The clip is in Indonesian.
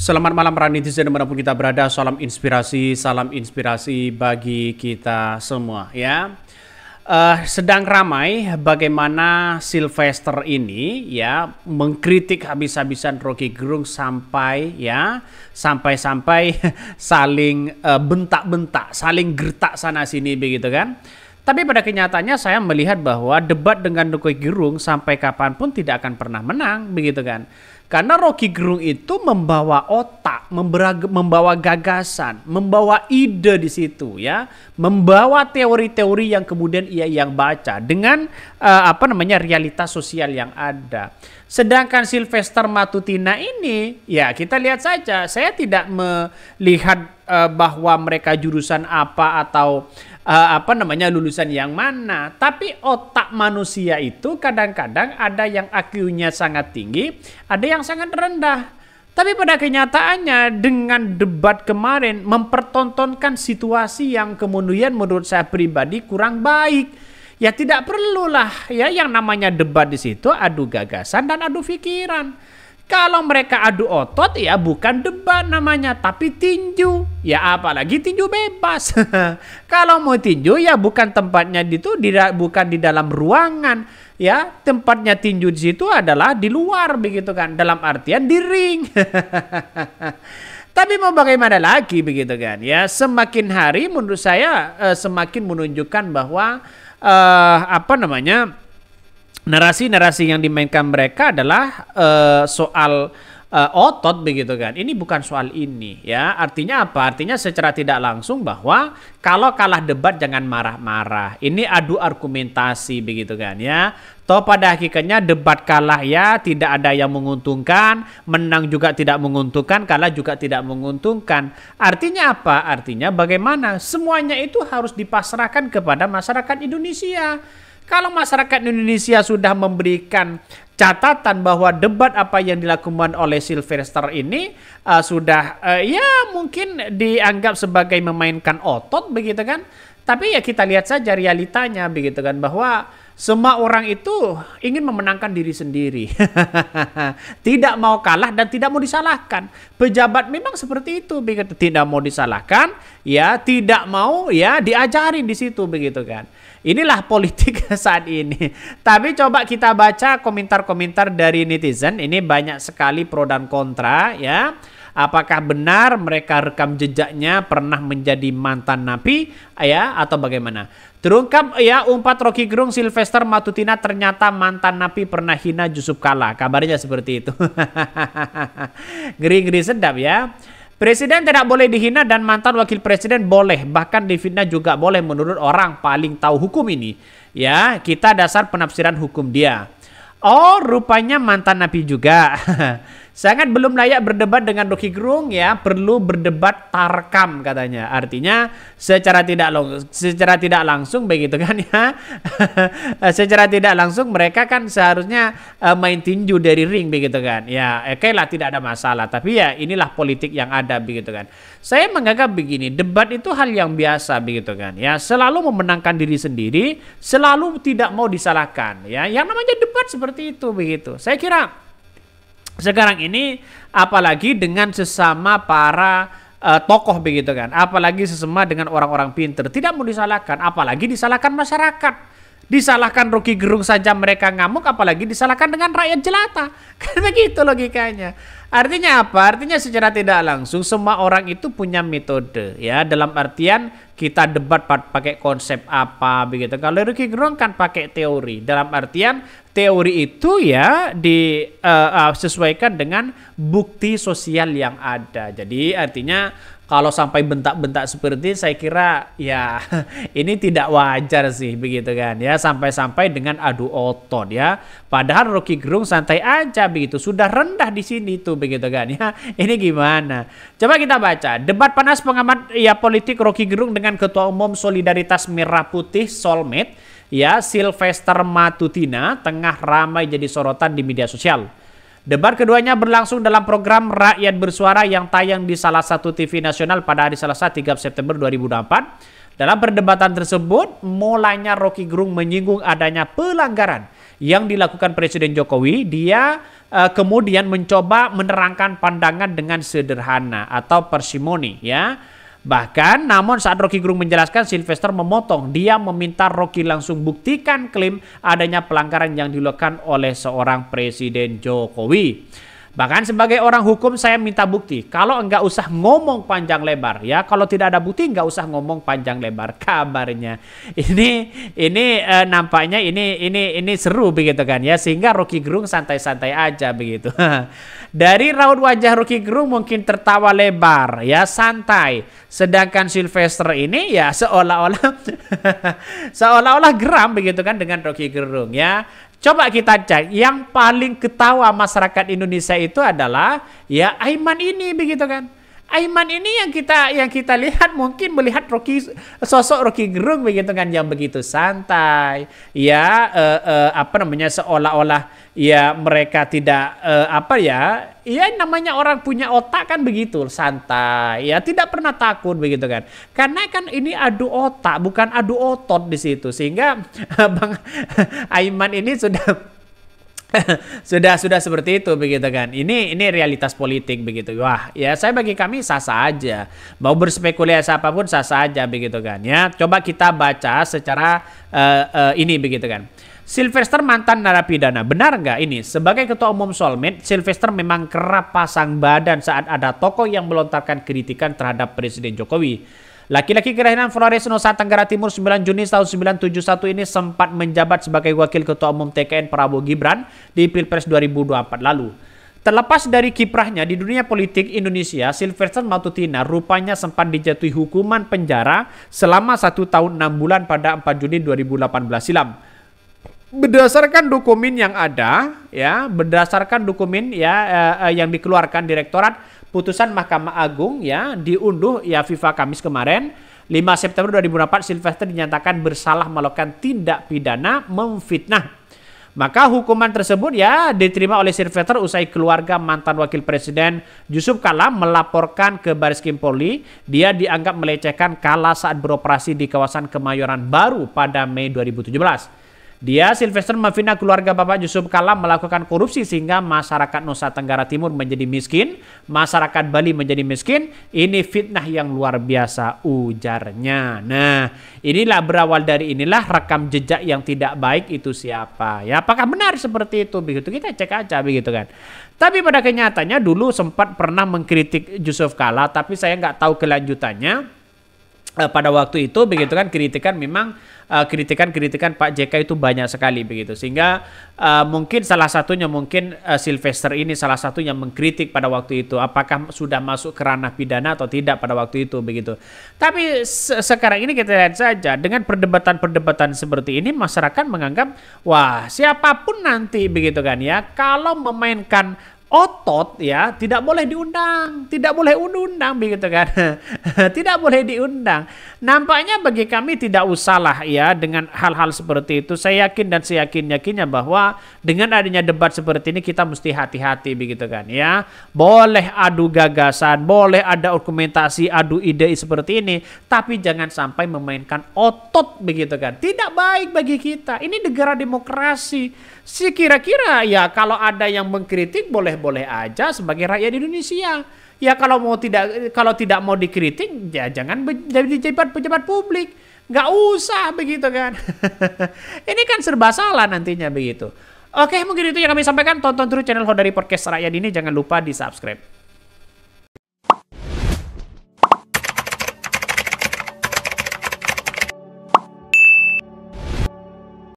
Selamat malam para netizen dimanapun kita berada. Salam inspirasi, salam inspirasi bagi kita semua ya. Uh, sedang ramai bagaimana Sylvester ini ya mengkritik habis-habisan Rocky Gerung sampai ya sampai-sampai saling bentak eh, bentak-bentak, saling gertak sana sini begitu kan. Tapi pada kenyataannya saya melihat bahwa debat dengan Rocky Gerung sampai kapanpun tidak akan pernah menang begitu kan. Karena Rocky Gerung itu membawa otak, membawa gagasan, membawa ide di situ ya, membawa teori-teori yang kemudian ia yang baca dengan uh, apa namanya realitas sosial yang ada. Sedangkan Sylvester Matutina ini, ya kita lihat saja. Saya tidak melihat uh, bahwa mereka jurusan apa atau uh, apa namanya lulusan yang mana. Tapi otak manusia itu kadang-kadang ada yang iq sangat tinggi, ada yang sangat rendah. Tapi pada kenyataannya dengan debat kemarin mempertontonkan situasi yang kemudian menurut saya pribadi kurang baik Ya tidak perlulah ya yang namanya debat di situ adu gagasan dan adu pikiran. Kalau mereka adu otot ya bukan debat namanya tapi tinju. Ya apalagi tinju bebas. Kalau mau tinju ya bukan tempatnya di itu bukan di dalam ruangan ya tempatnya tinju di situ adalah di luar begitu kan dalam artian di ring. Tapi mau bagaimana lagi begitu kan ya semakin hari menurut saya eh, semakin menunjukkan bahwa uh, apa namanya narasi-narasi yang dimainkan mereka adalah uh, soal uh, otot begitu kan. Ini bukan soal ini ya. Artinya apa? Artinya secara tidak langsung bahwa kalau kalah debat jangan marah-marah. Ini adu argumentasi begitu kan ya. Toh pada hakikatnya debat kalah ya tidak ada yang menguntungkan, menang juga tidak menguntungkan, kalah juga tidak menguntungkan. Artinya apa? Artinya bagaimana? Semuanya itu harus dipasrahkan kepada masyarakat Indonesia. Kalau masyarakat Indonesia sudah memberikan catatan bahwa debat apa yang dilakukan oleh Sylvester ini uh, sudah uh, ya mungkin dianggap sebagai memainkan otot begitu kan. Tapi ya kita lihat saja realitanya begitu kan bahwa semua orang itu ingin memenangkan diri sendiri. tidak mau kalah dan tidak mau disalahkan. Pejabat memang seperti itu begitu tidak mau disalahkan, ya tidak mau ya diajarin di situ begitu kan. Inilah politik saat ini. Tapi coba kita baca komentar-komentar dari netizen. Ini banyak sekali pro dan kontra ya. Apakah benar mereka rekam jejaknya pernah menjadi mantan napi ya atau bagaimana? Terungkap ya umpat Rocky Gerung Sylvester Matutina ternyata mantan napi pernah hina Yusuf Kala. Kabarnya seperti itu. Ngeri-ngeri sedap ya. Presiden tidak boleh dihina dan mantan wakil presiden boleh, bahkan difitnah juga boleh menurut orang paling tahu hukum ini. Ya, kita dasar penafsiran hukum dia. Oh, rupanya mantan nabi juga. Sangat belum layak berdebat dengan Rocky Gerung ya, perlu berdebat tarkam katanya. Artinya secara tidak secara tidak langsung begitu kan ya. secara tidak langsung mereka kan seharusnya uh, main tinju dari ring begitu kan. Ya, oke okay lah tidak ada masalah, tapi ya inilah politik yang ada begitu kan. Saya menganggap begini, debat itu hal yang biasa begitu kan. Ya, selalu memenangkan diri sendiri, selalu tidak mau disalahkan ya. Yang namanya debat seperti itu begitu. Saya kira sekarang ini apalagi dengan sesama para uh, tokoh begitu kan apalagi sesama dengan orang-orang pinter tidak mau disalahkan apalagi disalahkan masyarakat disalahkan Rocky Gerung saja mereka ngamuk apalagi disalahkan dengan rakyat jelata kan begitu logikanya artinya apa artinya secara tidak langsung semua orang itu punya metode ya dalam artian kita debat pakai konsep apa begitu kalau Rocky Gerung kan pakai teori dalam artian teori itu ya disesuaikan eh, eh, uh, uh, dengan bukti sosial yang ada. Jadi artinya kalau sampai bentak-bentak seperti ini, saya kira ya ini tidak wajar sih begitu kan ya sampai-sampai dengan adu otot ya padahal Rocky Gerung santai aja begitu sudah rendah di sini tuh begitu kan ya ini gimana coba kita baca debat panas pengamat ya politik Rocky Gerung dengan ketua umum Solidaritas Merah Putih Solmed ya Sylvester Matutina tengah ramai jadi sorotan di media sosial. Debat keduanya berlangsung dalam program Rakyat Bersuara yang tayang di salah satu TV nasional pada hari Selasa 3 September 2004. Dalam perdebatan tersebut, mulanya Rocky Gerung menyinggung adanya pelanggaran yang dilakukan Presiden Jokowi. Dia uh, kemudian mencoba menerangkan pandangan dengan sederhana atau persimoni, ya Bahkan, namun saat Rocky Gerung menjelaskan, Sylvester memotong. Dia meminta Rocky langsung buktikan klaim adanya pelanggaran yang dilakukan oleh seorang Presiden Jokowi. Bahkan sebagai orang hukum saya minta bukti. Kalau enggak usah ngomong panjang lebar ya. Kalau tidak ada bukti enggak usah ngomong panjang lebar kabarnya. Ini ini eh, nampaknya ini ini ini seru begitu kan ya sehingga Rocky Gerung santai-santai aja begitu. Dari raut wajah Rocky Gerung mungkin tertawa lebar ya santai. Sedangkan Sylvester ini ya seolah-olah seolah-olah geram begitu kan dengan Rocky Gerung ya. Coba kita cek, yang paling ketawa masyarakat Indonesia itu adalah ya Aiman ini begitu kan. Aiman ini yang kita yang kita lihat mungkin melihat Rocky sosok Rocky Gerung begitu kan yang begitu santai ya uh, uh, apa namanya seolah-olah ya mereka tidak uh, apa ya ya namanya orang punya otak kan begitu santai ya tidak pernah takut begitu kan karena kan ini adu otak bukan adu otot di situ sehingga Bang Aiman ini sudah sudah sudah seperti itu begitu kan ini ini realitas politik begitu wah ya saya bagi kami sah sah aja mau berspekulasi apapun sah sah aja begitu kan ya coba kita baca secara uh, uh, ini begitu kan Sylvester mantan narapidana, benar nggak ini? Sebagai ketua umum Solmed, Sylvester memang kerap pasang badan saat ada tokoh yang melontarkan kritikan terhadap Presiden Jokowi. Laki-laki kelahiran Flores, Nusa Tenggara Timur 9 Juni tahun 1971 ini sempat menjabat sebagai Wakil Ketua Umum TKN Prabowo Gibran di Pilpres 2024 lalu. Terlepas dari kiprahnya di dunia politik Indonesia, Silverson Matutina rupanya sempat dijatuhi hukuman penjara selama satu tahun enam bulan pada 4 Juni 2018 silam. Berdasarkan dokumen yang ada, ya, berdasarkan dokumen ya eh, eh, yang dikeluarkan Direktorat putusan Mahkamah Agung ya diunduh ya FIFA Kamis kemarin 5 September 2004 Sylvester dinyatakan bersalah melakukan tindak pidana memfitnah. Maka hukuman tersebut ya diterima oleh Sylvester usai keluarga mantan wakil presiden Yusuf Kala melaporkan ke Baris Kim poli Dia dianggap melecehkan Kala saat beroperasi di kawasan Kemayoran Baru pada Mei 2017. Dia, Sylvester, memfitnah keluarga Bapak Yusuf Kala melakukan korupsi sehingga masyarakat Nusa Tenggara Timur menjadi miskin, masyarakat Bali menjadi miskin. Ini fitnah yang luar biasa, ujarnya. Nah, inilah berawal dari inilah rekam jejak yang tidak baik itu siapa. Ya, apakah benar seperti itu? Begitu kita cek aja begitu kan. Tapi pada kenyataannya dulu sempat pernah mengkritik Yusuf Kala, tapi saya nggak tahu kelanjutannya Eh, pada waktu itu begitu kan kritikan memang eh, kritikan-kritikan uh, Pak JK itu banyak sekali begitu sehingga uh, mungkin salah satunya mungkin uh, Sylvester ini salah satunya mengkritik pada waktu itu apakah sudah masuk ke ranah pidana atau tidak pada waktu itu begitu tapi se sekarang ini kita lihat saja dengan perdebatan-perdebatan seperti ini masyarakat menganggap wah siapapun nanti begitu kan ya kalau memainkan otot ya tidak boleh diundang, tidak boleh undang begitu kan. tidak boleh diundang. Nampaknya bagi kami tidak usahlah ya dengan hal-hal seperti itu. Saya yakin dan saya yakin yakinnya bahwa dengan adanya debat seperti ini kita mesti hati-hati begitu kan ya. Boleh adu gagasan, boleh ada argumentasi, adu ide seperti ini, tapi jangan sampai memainkan otot begitu kan. Tidak baik bagi kita. Ini negara demokrasi. Si kira-kira ya kalau ada yang mengkritik boleh boleh aja sebagai rakyat Indonesia. Ya kalau mau tidak kalau tidak mau dikritik ya jangan jadi pejabat pejabat publik. Nggak usah begitu kan. Ini kan serba salah nantinya begitu. Oke, mungkin itu yang kami sampaikan. Tonton terus channel Hodari Podcast Rakyat ini. Jangan lupa di subscribe.